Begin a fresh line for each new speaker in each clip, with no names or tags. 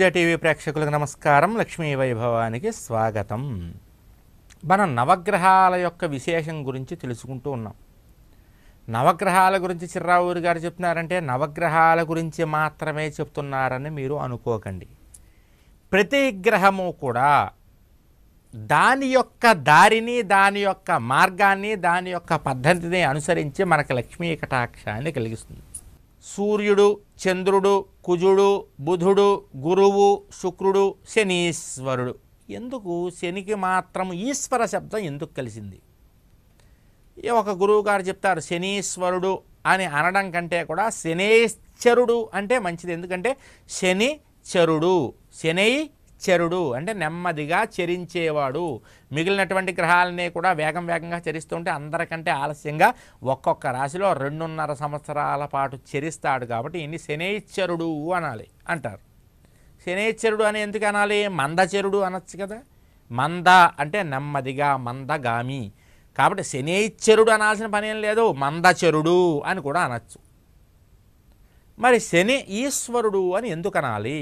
పూజ TV ప్రేక్షకులకు నమస్కారం లక్ష్మీ వైభవానికి స్వాగతం మనం నవగ్రహాల యొక్క విశేషం గురించి తెలుసుకుంటూ ఉన్నాం నవగ్రహాల గురించి చిర్రావూరి గారు చెప్తున్నారంటే నవగ్రహాల గురించి మాత్రమే చెప్తున్నారని మీరు అనుకోకండి ప్రతి గ్రహము కూడా దాని యొక్క దారిని దాని యొక్క మార్గాన్ని దాని యొక్క పద్ధతిని అనుసరించి మనకు లక్ష్మీ కటాక్షాన్ని కలిగిస్తుంది సూర్యుడు చంద్రుడు కుజుడు బుధుడు గురువు శుక్రుడు శనీశ్వరుడు ఎందుకు శనికి మాత్రం ఈశ్వర శబ్దం ఎందుకు కలిసింది ఒక గురువు గారు చెప్తారు శనీశ్వరుడు అని అనడం కంటే కూడా శనేశ్చరుడు అంటే మంచిది ఎందుకంటే శని చరుడు శనై చరుడు అంటే నెమ్మదిగా చరించేవాడు మిగిలినటువంటి గ్రహాలనే కూడా వేగం వేగంగా చరిస్తుంటే అందరికంటే ఆలస్యంగా ఒక్కొక్క రాశిలో రెండున్నర సంవత్సరాల పాటు చరిస్తాడు కాబట్టి ఇన్ని శనేశ్చరుడు అనాలి అంటారు శనేశ్చరుడు అని ఎందుకు అనాలి మందచరుడు అనొచ్చు కదా మంద అంటే నెమ్మదిగా మందగామి కాబట్టి శనేశ్చరుడు అనాల్సిన పని ఏం లేదు మందచరుడు అని కూడా అనొచ్చు మరి శని ఈశ్వరుడు అని ఎందుకు అనాలి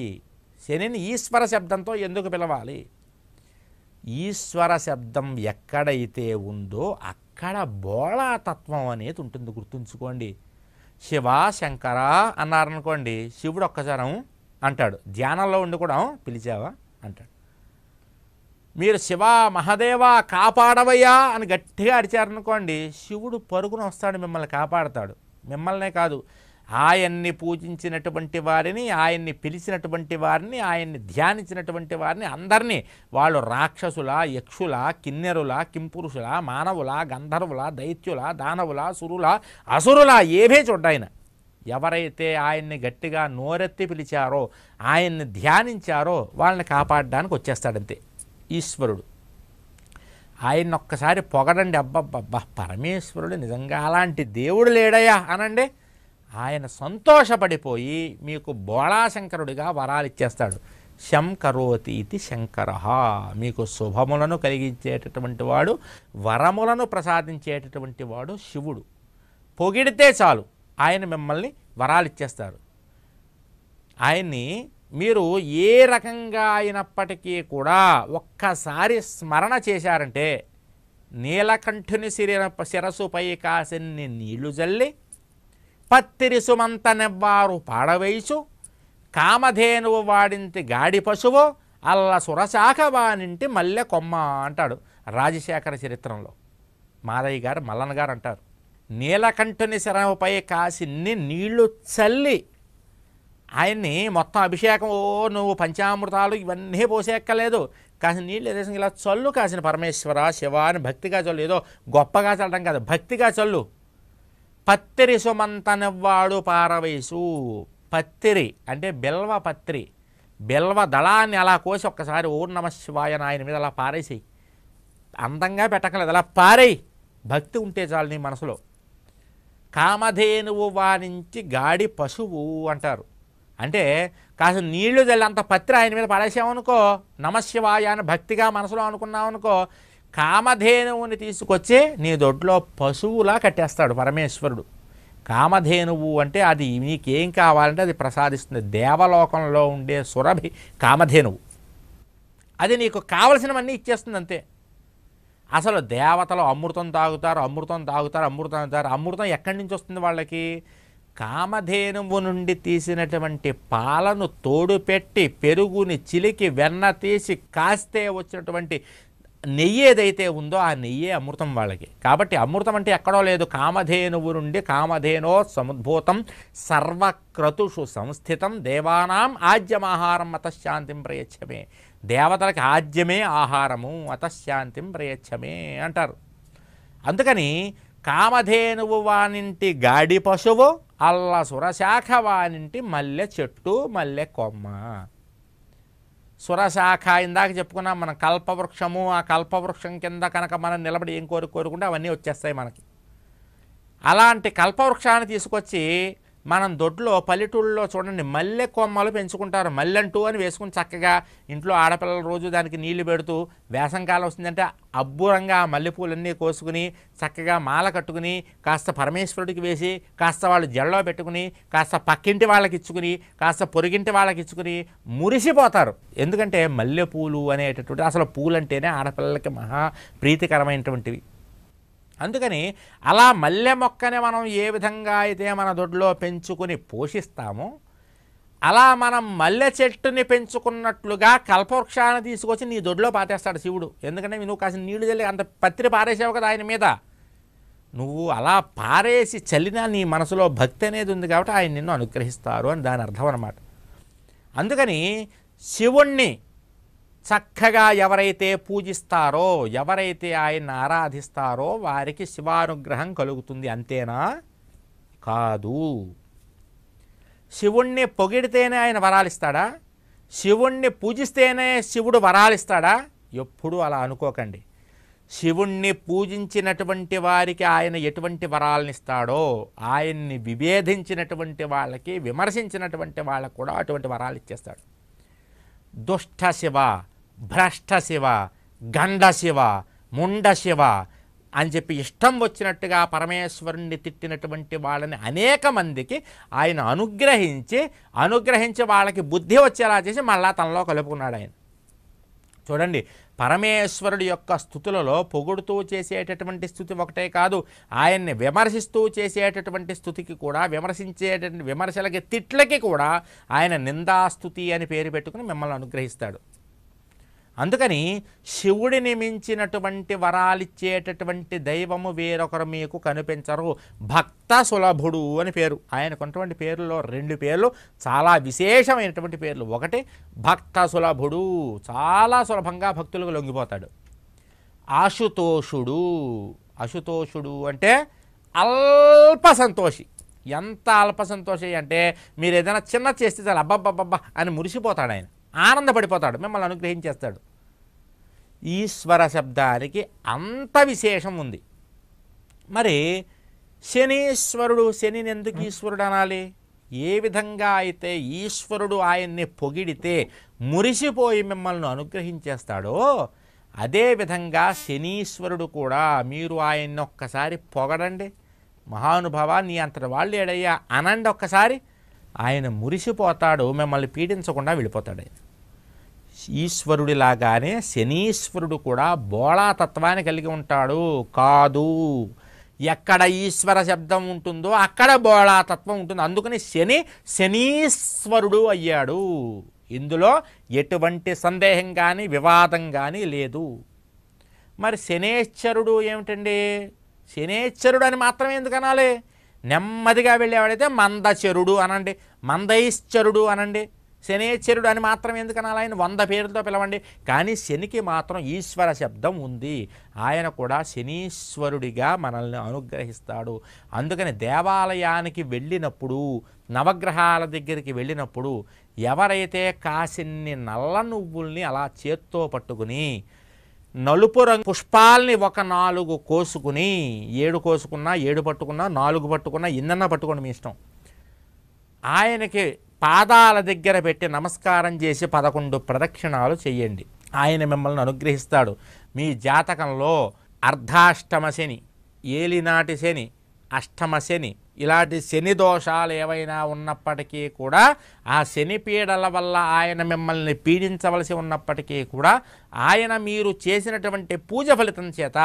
శనిని ఈశ్వర శబ్దంతో ఎందుకు పిలవాలి ఈశ్వర శబ్దం ఎక్కడైతే ఉందో అక్కడ బోళాతత్వం అనేది ఉంటుంది గుర్తుంచుకోండి శివ శంకర అన్నారనుకోండి శివుడు ఒక్కసారం అంటాడు ధ్యానంలో ఉండి కూడా పిలిచావా అంటాడు మీరు శివ మహదేవా కాపాడవయ్యా అని గట్టిగా అరిచారనుకోండి శివుడు పరుగున వస్తాడు మిమ్మల్ని కాపాడతాడు మిమ్మల్నే కాదు ఆయన్ని పూజించినటువంటి వారిని ఆయన్ని పిలిచినటువంటి వారిని ఆయన్ని ధ్యానించినటువంటి వారిని అందరినీ వాళ్ళు రాక్షసుల యక్షుల కిన్నెరుల కింపురుషుల మానవుల గంధర్వుల దైత్యుల దానవుల సురుల అసురుల ఏవే చూడ్డాయన ఎవరైతే ఆయన్ని గట్టిగా నోరెత్తి పిలిచారో ఆయన్ని ధ్యానించారో వాళ్ళని కాపాడడానికి వచ్చేస్తాడంతే ఈశ్వరుడు ఆయన్ని ఒక్కసారి పొగడండి అబ్బబ్బబ్బా పరమేశ్వరుడు నిజంగా అలాంటి దేవుడు లేడయా అనండి ఆయన సంతోషపడిపోయి మీకు బోళాశంకరుడిగా వరాలిచ్చేస్తాడు శంకరోతి ఇది శంకర మీకు శుభములను కలిగించేటటువంటి వాడు వరములను ప్రసాదించేటటువంటి వాడు శివుడు పొగిడితే చాలు ఆయన మిమ్మల్ని ఇచ్చేస్తారు ఆయన్ని మీరు ఏ రకంగా అయినప్పటికీ కూడా ఒక్కసారి స్మరణ చేశారంటే నీలకంఠుని శిరీర శిరసుపై కాసిన్ని నీళ్లు జల్లి ಪತ್ತಿರಿಸುಮಂತನೆವ್ವಾರು ಪಾಡವೈಸು కామధేనువు వాడింటి గాడి పశువు అల్ల సురశాఖ వానింటి మల్లె కొమ్మ అంటాడు రాజశేఖర చరిత్రంలో మాదయ్య గారు మల్లన్న గారు అంటారు నీలకంఠుని శరమపై కాసిన్ని నీళ్లు చల్లి ఆయన్ని మొత్తం అభిషేకం ఓ నువ్వు పంచామృతాలు ఇవన్నీ పోసేక్కలేదు కాసిన నీళ్ళు ఏదేసం ఇలా చల్లు కాసిన పరమేశ్వర శివ అని భక్తిగా చల్లు ఏదో గొప్పగా చల్లడం కాదు భక్తిగా చల్లు పత్తిరి సుమంతనివ్వాడు పారవయసు పత్తిరి అంటే బిల్వ పత్రి బిల్వ దళాన్ని అలా కోసి ఒక్కసారి ఓం నమ శివాయ నాయన మీద అలా పారేసి అందంగా పెట్టకలేదు అలా పారేయి భక్తి ఉంటే చాలు నీ మనసులో కామధేనువు వారించి గాడి పశువు అంటారు అంటే కాస్త నీళ్లు చల్లి అంత పత్రి ఆయన మీద పడేసామనుకో నమశివాయ అని భక్తిగా మనసులో అనుకో కామధేనువుని తీసుకొచ్చి నీ దొడ్లో పశువులా కట్టేస్తాడు పరమేశ్వరుడు కామధేనువు అంటే అది నీకేం కావాలంటే అది ప్రసాదిస్తుంది దేవలోకంలో ఉండే సురభి కామధేనువు అది నీకు కావలసినవన్నీ ఇచ్చేస్తుంది అంతే అసలు దేవతలు అమృతం తాగుతారు అమృతం తాగుతారు అమృతం తాగుతారు అమృతం ఎక్కడి నుంచి వస్తుంది వాళ్ళకి కామధేనువు నుండి తీసినటువంటి పాలను తోడుపెట్టి పెరుగుని చిలికి వెన్న తీసి కాస్తే వచ్చినటువంటి నెయ్యి ఏదైతే ఉందో ఆ నెయ్యే అమృతం వాళ్ళకి కాబట్టి అమృతం అంటే ఎక్కడో లేదు కామధేనువు నుండి కామధేనో సముద్భూతం సర్వక్రతుషు సంస్థితం దేవానాం ఆజ్యం ఆహారం అతశ్శాంతిం ప్రయచ్చమే దేవతలకి ఆజ్యమే ఆహారము అతశ్శాంతిం ప్రయచ్చమే అంటారు అందుకని కామధేనువు వానింటి గాడి పశువు అల్ల సురశాఖ వానింటి మల్లె చెట్టు మల్లె కొమ్మ సురశాఖ ఇందాక చెప్పుకున్నా మన కల్పవృక్షము ఆ కల్పవృక్షం కింద కనుక మనం నిలబడి ఏం కోరు కోరుకుంటే అవన్నీ వచ్చేస్తాయి మనకి అలాంటి కల్పవృక్షాన్ని తీసుకొచ్చి మనం దొడ్లో పల్లెటూళ్ళలో చూడండి మల్లె కొమ్మలు పెంచుకుంటారు మల్లెంటూ అని వేసుకుని చక్కగా ఇంట్లో ఆడపిల్లల రోజు దానికి నీళ్లు పెడుతూ వేసంకాలం వస్తుందంటే అబ్బురంగా మల్లెపూలన్నీ కోసుకుని చక్కగా మాల కట్టుకుని కాస్త పరమేశ్వరుడికి వేసి కాస్త వాళ్ళు జడలో పెట్టుకుని కాస్త పక్కింటి వాళ్ళకి ఇచ్చుకుని కాస్త పొరిగింటి వాళ్ళకి ఇచ్చుకుని మురిసిపోతారు ఎందుకంటే మల్లెపూలు అనేటటువంటి అసలు పూలంటేనే ఆడపిల్లలకి మహా ప్రీతికరమైనటువంటివి అందుకని అలా మల్లె మొక్కని మనం ఏ విధంగా అయితే మన దొడ్లో పెంచుకుని పోషిస్తామో అలా మనం మల్లె చెట్టుని పెంచుకున్నట్లుగా కల్పవృక్షాన్ని తీసుకొచ్చి నీ దొడ్లో పాతేస్తాడు శివుడు ఎందుకంటే నువ్వు కాసిన నీళ్లు చల్లి అంత పత్రి పారేసావు కదా ఆయన మీద నువ్వు అలా పారేసి చల్లినా నీ మనసులో భక్తి అనేది ఉంది కాబట్టి ఆయన నిన్ను అనుగ్రహిస్తారు అని దాని అర్థం అనమాట అందుకని శివుణ్ణి చక్కగా ఎవరైతే పూజిస్తారో ఎవరైతే ఆయన్ని ఆరాధిస్తారో వారికి శివానుగ్రహం కలుగుతుంది అంతేనా కాదు శివుణ్ణి పొగిడితేనే ఆయన వరాలిస్తాడా శివుణ్ణి పూజిస్తేనే శివుడు వరాలిస్తాడా ఎప్పుడూ అలా అనుకోకండి శివుణ్ణి పూజించినటువంటి వారికి ఆయన ఎటువంటి వరాలనిస్తాడో ఆయన్ని విభేదించినటువంటి వాళ్ళకి విమర్శించినటువంటి వాళ్ళకు కూడా అటువంటి వరాలు ఇచ్చేస్తాడు దుష్ట శివ భ్రష్ట శివ గండ శివ ముండ శివ అని చెప్పి ఇష్టం వచ్చినట్టుగా పరమేశ్వరుణ్ణి తిట్టినటువంటి వాళ్ళని అనేక మందికి ఆయన అనుగ్రహించి అనుగ్రహించి వాళ్ళకి బుద్ధి వచ్చేలా చేసి మళ్ళా తనలో కలుపుకున్నాడు ఆయన చూడండి పరమేశ్వరుడు యొక్క స్థుతులలో పొగుడుతూ చేసేటటువంటి స్థుతి ఒకటే కాదు ఆయన్ని విమర్శిస్తూ చేసేటటువంటి స్థుతికి కూడా విమర్శించేటటువంటి విమర్శలకి తిట్లకి కూడా ఆయన నిందాస్థుతి అని పేరు పెట్టుకుని మిమ్మల్ని అనుగ్రహిస్తాడు అందుకని శివుడిని మించినటువంటి వరాలిచ్చేటటువంటి దైవము వేరొకరు మీకు కనిపించరు భక్త సులభుడు అని పేరు ఆయనకున్నటువంటి పేర్లలో రెండు పేర్లు చాలా విశేషమైనటువంటి పేర్లు ఒకటి భక్త సులభుడు చాలా సులభంగా భక్తులకు లొంగిపోతాడు ఆశుతోషుడు అశుతోషుడు అంటే అల్ప సంతోషి ఎంత అల్ప సంతోషి అంటే మీరు ఏదైనా చిన్న చేస్తే చాలా అబ్బబ్బబ్బబ్బా అని మురిసిపోతాడు ఆయన ఆనందపడిపోతాడు మిమ్మల్ని అనుగ్రహించేస్తాడు ఈశ్వర శబ్దానికి అంత విశేషం ఉంది మరి శనీశ్వరుడు శనిని ఎందుకు ఈశ్వరుడు అనాలి ఏ విధంగా అయితే ఈశ్వరుడు ఆయన్ని పొగిడితే మురిసిపోయి మిమ్మల్ని అనుగ్రహించేస్తాడో అదేవిధంగా శనీశ్వరుడు కూడా మీరు ఆయన్ని ఒక్కసారి పొగడండి మహానుభావ నీ అంతటి వాళ్ళు ఏడయ్యా అనండి ఒక్కసారి ఆయన మురిసిపోతాడు మిమ్మల్ని పీడించకుండా వెళ్ళిపోతాడు ఆయన ఈశ్వరుడిలాగానే శనీశ్వరుడు కూడా బోళాతత్వాన్ని కలిగి ఉంటాడు కాదు ఎక్కడ ఈశ్వర శబ్దం ఉంటుందో అక్కడ బోళాతత్వం ఉంటుంది అందుకని శని శనీశ్వరుడు అయ్యాడు ఇందులో ఎటువంటి సందేహం కానీ వివాదం కానీ లేదు మరి శనేశ్వరుడు ఏమిటండి శనేశ్వరుడు అని మాత్రమే ఎందుకనాలి నెమ్మదిగా వెళ్ళేవాడైతే మందచరుడు అనండి మందైశ్వరుడు అనండి శనేశ్వరుడు అని మాత్రం ఎందుకనాలి ఆయన వంద పేర్లతో పిలవండి కానీ శనికి మాత్రం ఈశ్వర శబ్దం ఉంది ఆయన కూడా శనీశ్వరుడిగా మనల్ని అనుగ్రహిస్తాడు అందుకని దేవాలయానికి వెళ్ళినప్పుడు నవగ్రహాల దగ్గరికి వెళ్ళినప్పుడు ఎవరైతే కాసిన్ని నల్ల నువ్వుల్ని అలా చేత్తో పట్టుకుని నలుపు రంగు పుష్పాలని ఒక నాలుగు కోసుకుని ఏడు కోసుకున్నా ఏడు పట్టుకున్నా నాలుగు పట్టుకున్నా ఎన్నన్నా పట్టుకోండి మీ ఇష్టం ఆయనకి పాదాల దగ్గర పెట్టి నమస్కారం చేసి పదకొండు ప్రదక్షిణాలు చేయండి ఆయన మిమ్మల్ని అనుగ్రహిస్తాడు మీ జాతకంలో అర్ధాష్టమ శని ఏలినాటి శని అష్టమ శని ఇలాంటి శని దోషాలు ఏవైనా ఉన్నప్పటికీ కూడా ఆ శని పీడల వల్ల ఆయన మిమ్మల్ని పీడించవలసి ఉన్నప్పటికీ కూడా ఆయన మీరు చేసినటువంటి పూజ ఫలితం చేత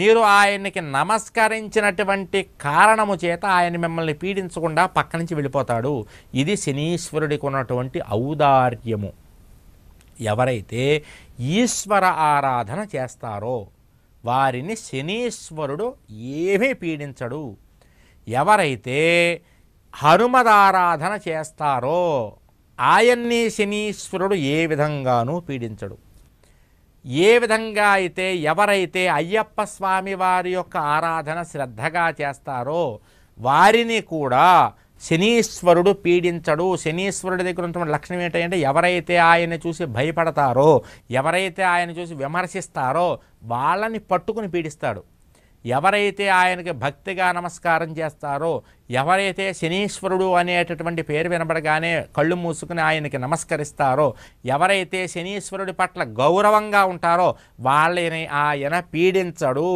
మీరు ఆయనకి నమస్కరించినటువంటి కారణము చేత ఆయన మిమ్మల్ని పీడించకుండా పక్క నుంచి వెళ్ళిపోతాడు ఇది శనీశ్వరుడికి ఉన్నటువంటి ఔదార్యము ఎవరైతే ఈశ్వర ఆరాధన చేస్తారో వారిని శనీశ్వరుడు ఏమీ పీడించడు ఎవరైతే హనుమదారాధన చేస్తారో ఆయన్ని శనీశ్వరుడు ఏ విధంగానూ పీడించడు ఏ విధంగా అయితే ఎవరైతే అయ్యప్ప స్వామి వారి యొక్క ఆరాధన శ్రద్ధగా చేస్తారో వారిని కూడా శనీశ్వరుడు పీడించడు శనీశ్వరుడి దగ్గర ఉన్నటువంటి లక్షణం ఏంటంటే ఎవరైతే ఆయన్ని చూసి భయపడతారో ఎవరైతే ఆయన చూసి విమర్శిస్తారో వాళ్ళని పట్టుకుని పీడిస్తాడు ఎవరైతే ఆయనకి భక్తిగా నమస్కారం చేస్తారో ఎవరైతే శనీశ్వరుడు అనేటటువంటి పేరు వినబడగానే కళ్ళు మూసుకుని ఆయనకి నమస్కరిస్తారో ఎవరైతే శనీశ్వరుడి పట్ల గౌరవంగా ఉంటారో వాళ్ళని ఆయన పీడించడు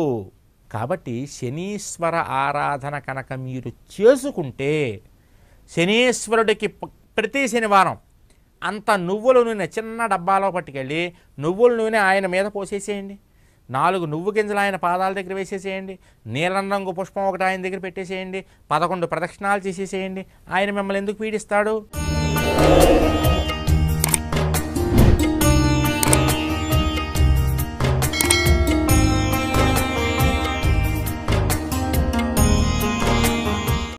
కాబట్టి శనీశ్వర ఆరాధన కనుక మీరు చేసుకుంటే శనీశ్వరుడికి ప్రతి శనివారం అంత నువ్వుల నూనె చిన్న డబ్బాలో పట్టుకెళ్ళి నువ్వుల నూనె ఆయన మీద పోసేసేయండి నాలుగు నువ్వు గింజలు ఆయన పాదాల దగ్గర వేసేసేయండి నీలం రంగు పుష్పం ఒకటి ఆయన దగ్గర పెట్టేసేయండి పదకొండు ప్రదక్షిణాలు చేసేసేయండి ఆయన మిమ్మల్ని ఎందుకు పీడిస్తాడు